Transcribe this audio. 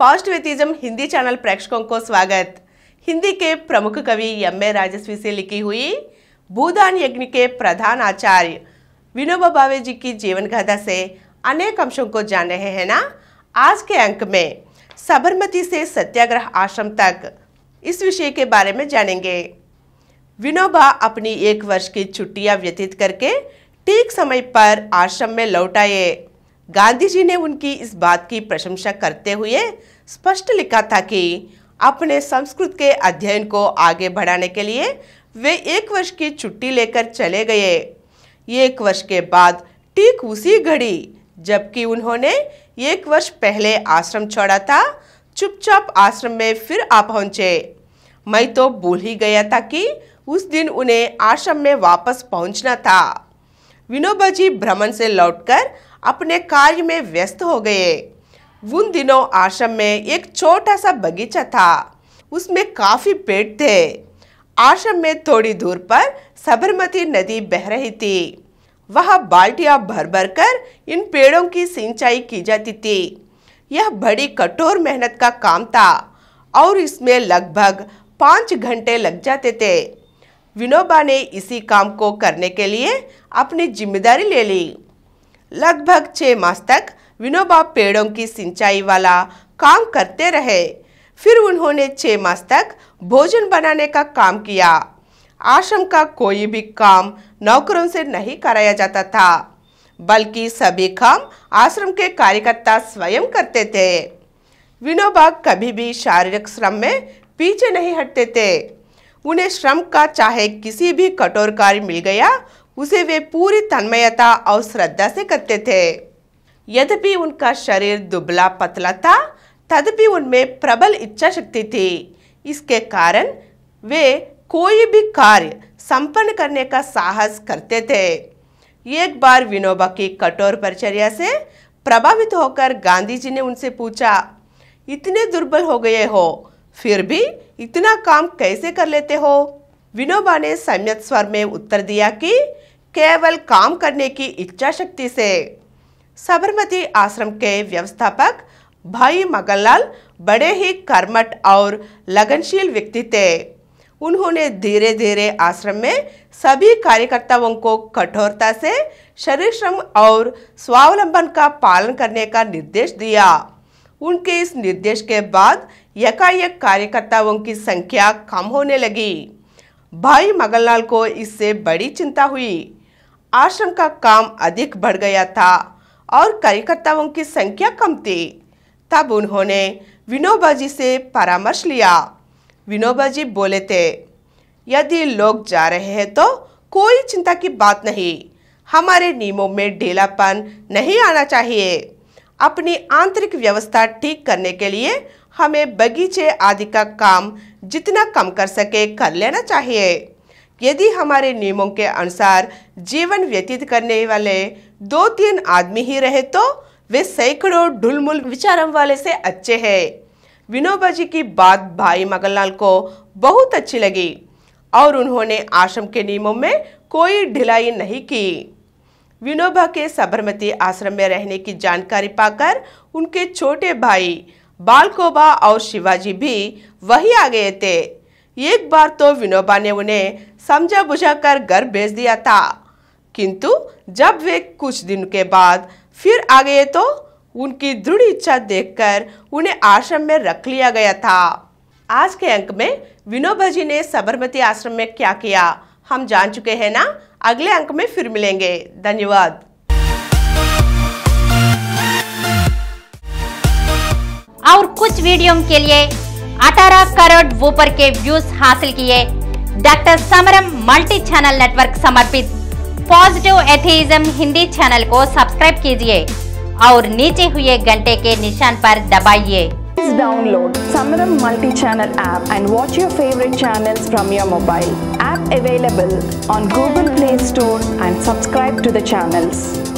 positivism Hindi channel प्रेक्षकों को स्वागत हिंदी के प्रमुख कवि एम ए राजस्वी से लिखी हुई भूदान यज्ञ के प्रधान आचार्य विनोबा भावे जी की जीवन गाथा से अनेक अंशों को जान रहे हैं ना आज के अंक में साबरमती से सत्याग्रह आश्रम तक इस विषय के बारे में जानेंगे विनोबा अपनी एक वर्ष की छुट्टियां व्यतीत करके ठीक समय पर आश्रम में लौट आए गांधी जी ने उनकी इस बात की प्रशंसा करते हुए स्पष्ट लिखा था कि अपने संस्कृत के अध्ययन को आगे बढ़ाने के लिए वे एक वर्ष की छुट्टी लेकर चले गए एक वर्ष के बाद ठीक उसी घड़ी जबकि उन्होंने एक वर्ष पहले आश्रम छोड़ा था चुपचाप आश्रम में फिर आ पहुंचे मैं तो भूल ही गया था कि उस दिन उन्हें आश्रम में वापस पहुंचना था विनोबा जी भ्रमण से लौटकर अपने कार्य में व्यस्त हो गए उन दिनों आश्रम में एक छोटा सा बगीचा था उसमें काफ़ी पेड़ थे आश्रम में थोड़ी दूर पर साबरमती नदी बह रही थी वह बाल्टियां भर भर कर इन पेड़ों की सिंचाई की जाती थी यह बड़ी कठोर मेहनत का काम था और इसमें लगभग पाँच घंटे लग जाते थे विनोबा ने इसी काम को करने के लिए अपनी जिम्मेदारी ले ली लगभग छः मास तक विनोबा पेड़ों की सिंचाई वाला काम करते रहे फिर उन्होंने छः मास तक भोजन बनाने का काम किया आश्रम का कोई भी काम नौकरों से नहीं कराया जाता था बल्कि सभी काम आश्रम के कार्यकर्ता स्वयं करते थे विनोबा कभी भी शारीरिक श्रम में पीछे नहीं हटते थे उन्हें श्रम का चाहे किसी भी कठोर कार्य मिल गया उसे वे पूरी तन्मयता और श्रद्धा से करते थे यद्यपि उनका शरीर दुबला पतला था तद्यपि उनमें प्रबल इच्छा शक्ति थी इसके कारण वे कोई भी कार्य संपन्न करने का साहस करते थे एक बार विनोबा की कठोर परिचर्या से प्रभावित होकर गांधी जी ने उनसे पूछा इतने दुर्बल हो गए हो फिर भी इतना काम कैसे कर लेते हो विनोबा ने सम्यक स्वर में उत्तर दिया कि केवल काम करने की इच्छा शक्ति से साबरमती आश्रम के व्यवस्थापक भाई मगनलाल बड़े ही कर्मठ और लगनशील व्यक्ति थे उन्होंने धीरे धीरे आश्रम में सभी कार्यकर्ताओं को कठोरता से शरीर श्रम और स्वावलंबन का पालन करने का निर्देश दिया उनके इस निर्देश के बाद एकाएक कार्यकर्ताओं की संख्या कम होने लगी भाई मगनलाल को इससे बड़ी चिंता हुई आश्रम का काम अधिक बढ़ गया था और कार्यकर्ताओं की संख्या कम थी तब उन्होंने विनोबा जी से परामर्श लिया विनोबा जी बोले थे यदि लोग जा रहे हैं तो कोई चिंता की बात नहीं हमारे नियमों में ढीलापन नहीं आना चाहिए अपनी आंतरिक व्यवस्था ठीक करने के लिए हमें बगीचे आदि का काम जितना कम कर सके कर लेना चाहिए यदि हमारे नियमों के अनुसार जीवन व्यतीत करने वाले दो तीन आदमी ही रहे तो वे सैकड़ों ढुलमुल विचारों वाले से अच्छे हैं विनोबा जी की बात भाई मगनलाल को बहुत अच्छी लगी और उन्होंने आश्रम के नियमों में कोई ढिलाई नहीं की विनोबा के साबरमती आश्रम में रहने की जानकारी पाकर उनके छोटे भाई बालकोबा और शिवाजी भी वही आ गए थे एक बार तो विनोबा ने उन्हें समझा बुझा कर घर भेज दिया था किंतु जब वे कुछ दिन के बाद फिर आ गए तो उनकी दृढ़ इच्छा देखकर उन्हें आश्रम में रख लिया गया था आज के अंक में विनोबा जी ने साबरमती आश्रम में क्या किया हम जान चुके हैं ना अगले अंक में फिर मिलेंगे धन्यवाद और कुछ वीडियो के लिए अठारह करोड़ ऊपर के व्यूज हासिल किए doctor Samaram multi channel network समर्पित पॉजिटिव एथिज्म हिंदी चैनल को सब्सक्राइब कीजिए और नीचे हुए घंटे के निशान पर दबाइए download Samaram multi channel app and watch your favourite channel from your mobile app available on Google Play Store and subscribe to दैनल्स